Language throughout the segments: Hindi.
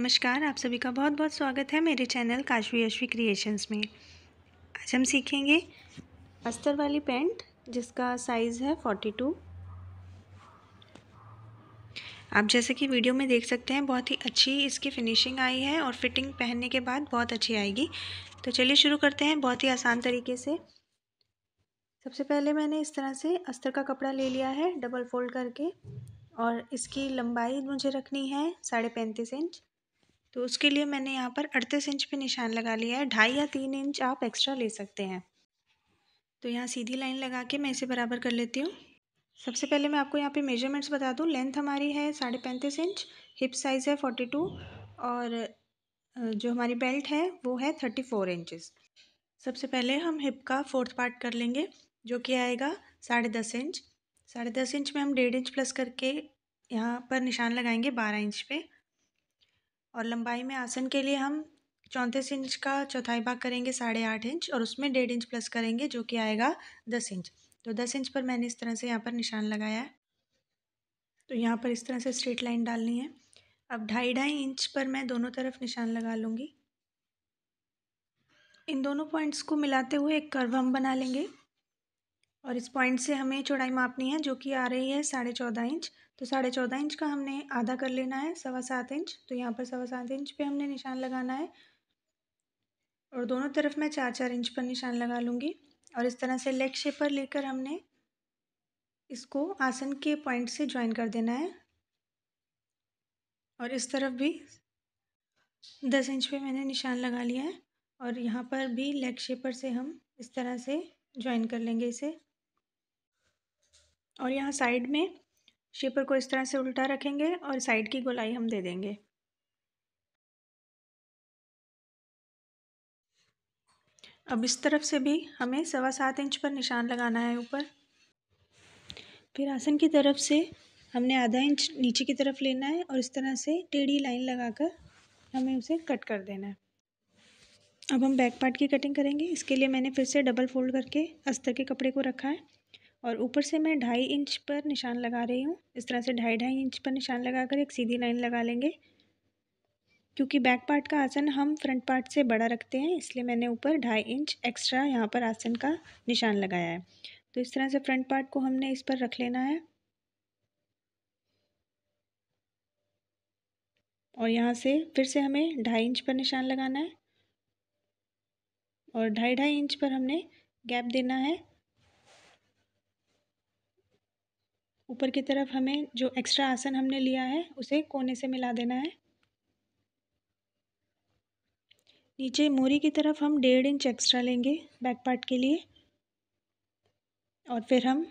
नमस्कार आप सभी का बहुत बहुत स्वागत है मेरे चैनल काशवी यशवी क्रिएशंस में आज हम सीखेंगे अस्तर वाली पैंट जिसका साइज़ है फोर्टी टू आप जैसे कि वीडियो में देख सकते हैं बहुत ही अच्छी इसकी फिनिशिंग आई है और फिटिंग पहनने के बाद बहुत अच्छी आएगी तो चलिए शुरू करते हैं बहुत ही आसान तरीके से सबसे पहले मैंने इस तरह से अस्तर का कपड़ा ले लिया है डबल फोल्ड करके और इसकी लंबाई मुझे रखनी है साढ़े पैंतीस इंच तो उसके लिए मैंने यहाँ पर अड़तीस इंच पे निशान लगा लिया है ढाई या तीन इंच आप एक्स्ट्रा ले सकते हैं तो यहाँ सीधी लाइन लगा के मैं इसे बराबर कर लेती हूँ सबसे पहले मैं आपको यहाँ पे मेजरमेंट्स बता दूँ लेंथ हमारी है साढ़े पैंतीस इंच हिप साइज़ है फोर्टी टू और जो हमारी बेल्ट है वो है थर्टी फोर इंचज़ सबसे पहले हम हिप का फोर्थ पार्ट कर लेंगे जो कि आएगा साढ़े दस इंच साढ़े दस इंच में हम डेढ़ इंच प्लस करके यहाँ पर निशान लगाएंगे बारह इंच पे और लंबाई में आसन के लिए हम चौंतीस इंच का चौथाई भाग करेंगे साढ़े आठ इंच और उसमें डेढ़ इंच प्लस करेंगे जो कि आएगा दस इंच तो दस इंच पर मैंने इस तरह से यहाँ पर निशान लगाया है तो यहाँ पर इस तरह से स्ट्रेट लाइन डालनी है अब ढाई ढाई इंच पर मैं दोनों तरफ निशान लगा लूँगी इन दोनों पॉइंट्स को मिलाते हुए एक कर्व हम बना लेंगे और इस पॉइंट से हमें चौड़ाई मापनी है जो कि आ रही है साढ़े चौदह इंच तो साढ़े चौदह इंच का हमने आधा कर लेना है सवा सात इंच तो यहाँ पर सवा सात इंच पे हमने निशान लगाना है और दोनों तरफ मैं चार चार इंच पर निशान लगा लूँगी और इस तरह से लेग शेपर लेकर हमने इसको आसन के पॉइंट से ज्वाइन कर देना है और इस तरफ भी दस इंच पर मैंने निशान लगा लिया है और यहाँ पर भी लेग शेपर से हम इस तरह से ज्वाइन कर लेंगे इसे और यहाँ साइड में शेपर को इस तरह से उल्टा रखेंगे और साइड की गोलाई हम दे देंगे अब इस तरफ से भी हमें सवा सात इंच पर निशान लगाना है ऊपर फिर आसन की तरफ से हमने आधा इंच नीचे की तरफ लेना है और इस तरह से टेढ़ी लाइन लगाकर हमें उसे कट कर देना है अब हम बैक पार्ट की कटिंग करेंगे इसके लिए मैंने फिर से डबल फोल्ड करके अस्तर के कपड़े को रखा है और ऊपर से मैं ढाई इंच पर निशान लगा रही हूँ इस तरह से ढाई ढाई इंच पर निशान लगाकर एक सीधी लाइन लगा लेंगे क्योंकि बैक पार्ट का आसन हम फ्रंट पार्ट से बड़ा रखते हैं इसलिए मैंने ऊपर ढाई इंच एक्स्ट्रा यहाँ पर आसन का निशान लगाया है तो इस तरह से फ्रंट पार्ट को हमने इस पर रख लेना है और यहाँ से फिर से हमें ढाई इंच पर निशान लगाना है और ढाई ढाई इंच पर हमने गैप देना है ऊपर की तरफ हमें जो एक्स्ट्रा आसन हमने लिया है उसे कोने से मिला देना है नीचे मोरी की तरफ हम डेढ़ इंच एक्स्ट्रा लेंगे बैक पार्ट के लिए और फिर हम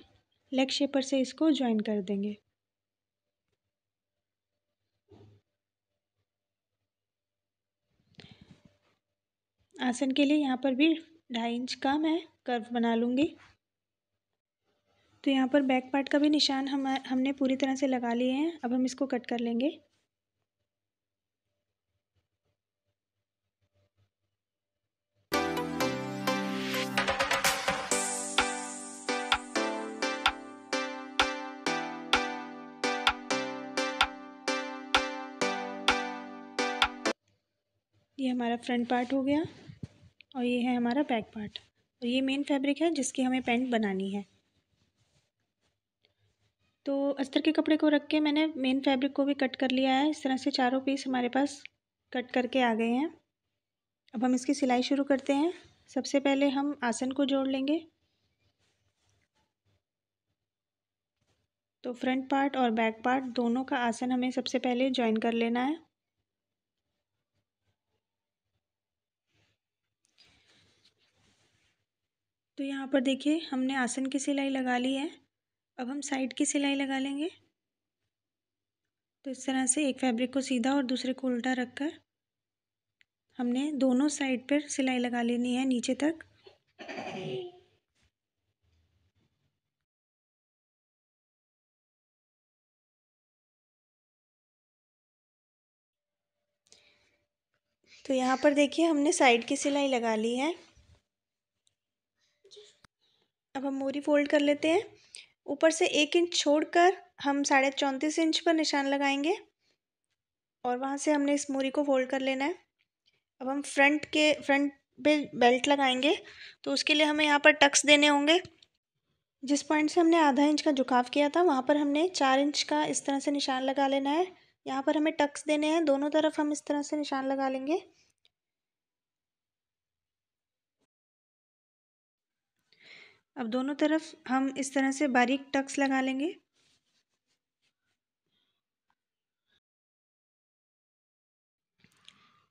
लेग शेपर से इसको ज्वाइन कर देंगे आसन के लिए यहाँ पर भी ढाई इंच का मैं कर्व बना लूँगी तो यहाँ पर बैक पार्ट का भी निशान हम हमने पूरी तरह से लगा लिए हैं अब हम इसको कट कर लेंगे ये हमारा फ्रंट पार्ट हो गया और ये है हमारा बैक पार्ट और ये मेन फैब्रिक है जिसकी हमें पैंट बनानी है तो अस्तर के कपड़े को रख के मैंने मेन फैब्रिक को भी कट कर लिया है इस तरह से चारों पीस हमारे पास कट करके आ गए हैं अब हम इसकी सिलाई शुरू करते हैं सबसे पहले हम आसन को जोड़ लेंगे तो फ्रंट पार्ट और बैक पार्ट दोनों का आसन हमें सबसे पहले ज्वाइन कर लेना है तो यहाँ पर देखिए हमने आसन की सिलाई लगा ली है अब हम साइड की सिलाई लगा लेंगे तो इस तरह से एक फैब्रिक को सीधा और दूसरे को उल्टा रखकर हमने दोनों साइड पर सिलाई लगा लेनी है नीचे तक तो यहाँ पर देखिए हमने साइड की सिलाई लगा ली है अब हम मोरी फोल्ड कर लेते हैं ऊपर से एक इंच छोड़कर हम साढ़े चौंतीस इंच पर निशान लगाएंगे और वहाँ से हमने इस मूरी को फोल्ड कर लेना है अब हम फ्रंट के फ्रंट पे बेल्ट लगाएंगे तो उसके लिए हमें यहाँ पर टक्स देने होंगे जिस पॉइंट से हमने आधा इंच का झुकाव किया था वहाँ पर हमने चार इंच का इस तरह से निशान लगा लेना है यहाँ पर हमें टक्स देने हैं दोनों तरफ हम इस तरह से निशान लगा लेंगे अब दोनों तरफ हम इस तरह से बारीक टक्स लगा लेंगे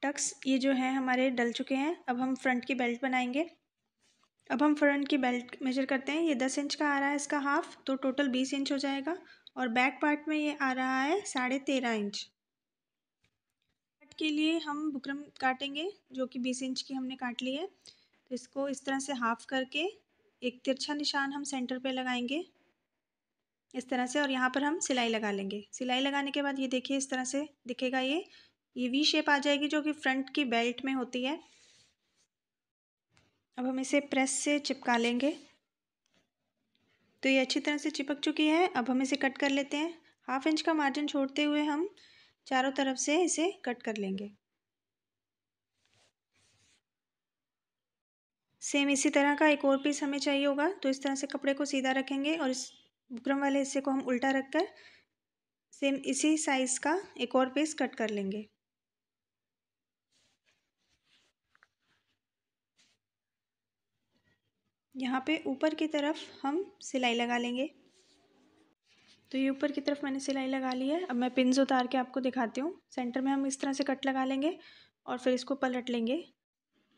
टक्स ये जो है हमारे डल चुके हैं अब हम फ्रंट की बेल्ट बनाएंगे अब हम फ्रंट की बेल्ट मेजर करते हैं ये दस इंच का आ रहा है इसका हाफ तो टोटल बीस इंच हो जाएगा और बैक पार्ट में ये आ रहा है साढ़े तेरह इंच कट के लिए हम बुकरम काटेंगे जो कि बीस इंच की हमने काट ली है तो इसको इस तरह से हाफ करके एक तिरछा निशान हम सेंटर पे लगाएंगे इस तरह से और यहाँ पर हम सिलाई लगा लेंगे सिलाई लगाने के बाद ये देखिए इस तरह से दिखेगा ये ये वी शेप आ जाएगी जो कि फ्रंट की बेल्ट में होती है अब हम इसे प्रेस से चिपका लेंगे तो ये अच्छी तरह से चिपक चुकी है अब हम इसे कट कर लेते हैं हाफ इंच का मार्जिन छोड़ते हुए हम चारों तरफ से इसे कट कर लेंगे सेम इसी तरह का एक और पीस हमें चाहिए होगा तो इस तरह से कपड़े को सीधा रखेंगे और इस बुकरम वाले हिस्से को हम उल्टा रख कर सेम इसी साइज़ का एक और पीस कट कर लेंगे यहाँ पे ऊपर की तरफ हम सिलाई लगा लेंगे तो ये ऊपर की तरफ मैंने सिलाई लगा ली है अब मैं पिंस उतार के आपको दिखाती हूँ सेंटर में हम इस तरह से कट लगा लेंगे और फिर इसको पलट लेंगे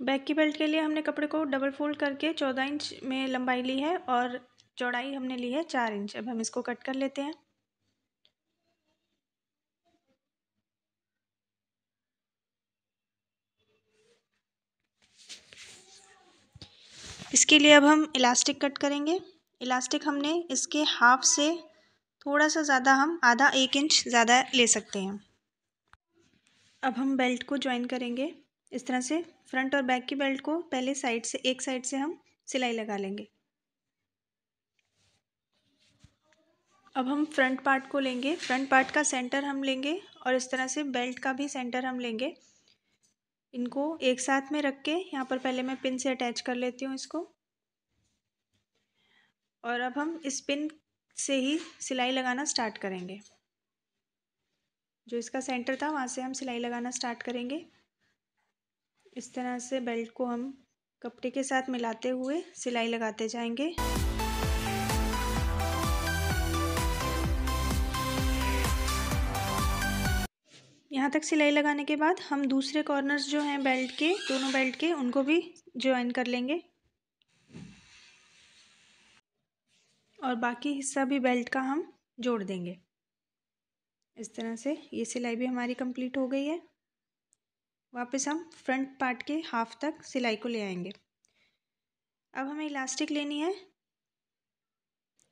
बैक की बेल्ट के लिए हमने कपड़े को डबल फोल्ड करके चौदह इंच में लंबाई ली है और चौड़ाई हमने ली है चार इंच अब हम इसको कट कर लेते हैं इसके लिए अब हम इलास्टिक कट करेंगे इलास्टिक हमने इसके हाफ से थोड़ा सा ज़्यादा हम आधा एक इंच ज़्यादा ले सकते हैं अब हम बेल्ट को ज्वाइन करेंगे इस तरह से फ्रंट और बैक की बेल्ट को पहले साइड से एक साइड से हम सिलाई लगा लेंगे अब हम फ्रंट पार्ट को लेंगे फ्रंट पार्ट का सेंटर हम लेंगे और इस तरह से बेल्ट का भी सेंटर हम लेंगे इनको एक साथ में रख के यहाँ पर पहले मैं पिन से अटैच कर लेती हूँ इसको और अब हम इस पिन से ही सिलाई लगाना स्टार्ट करेंगे जो इसका सेंटर था वहाँ से हम सिलाई लगाना स्टार्ट करेंगे इस तरह से बेल्ट को हम कपड़े के साथ मिलाते हुए सिलाई लगाते जाएंगे यहाँ तक सिलाई लगाने के बाद हम दूसरे कॉर्नर्स जो हैं बेल्ट के दोनों बेल्ट के उनको भी ज्वाइन कर लेंगे और बाकी हिस्सा भी बेल्ट का हम जोड़ देंगे इस तरह से ये सिलाई भी हमारी कंप्लीट हो गई है वापस हम फ्रंट पार्ट के हाफ तक सिलाई को ले आएंगे अब हमें इलास्टिक लेनी है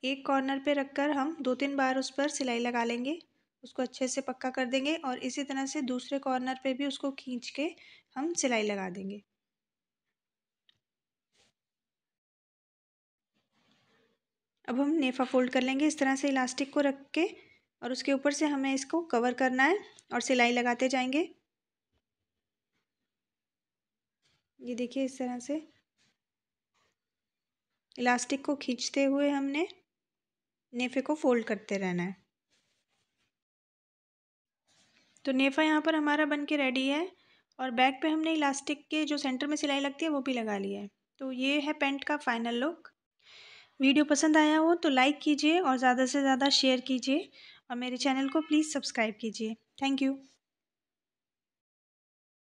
एक कॉर्नर पे रखकर हम दो तीन बार उस पर सिलाई लगा लेंगे उसको अच्छे से पक्का कर देंगे और इसी तरह से दूसरे कॉर्नर पे भी उसको खींच के हम सिलाई लगा देंगे अब हम नेफा फोल्ड कर लेंगे इस तरह से इलास्टिक को रख के और उसके ऊपर से हमें इसको कवर करना है और सिलाई लगाते जाएंगे ये देखिए इस तरह से इलास्टिक को खींचते हुए हमने नेफे को फोल्ड करते रहना है तो नेफा यहाँ पर हमारा बन के रेडी है और बैक पे हमने इलास्टिक के जो सेंटर में सिलाई लगती है वो भी लगा लिया है तो ये है पेंट का फाइनल लुक वीडियो पसंद आया हो तो लाइक कीजिए और ज़्यादा से ज़्यादा शेयर कीजिए और मेरे चैनल को प्लीज़ सब्सक्राइब कीजिए थैंक यू